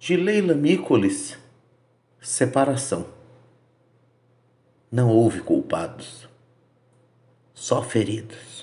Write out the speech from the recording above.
de Leila Nicoles, separação. Não houve culpados, só feridos.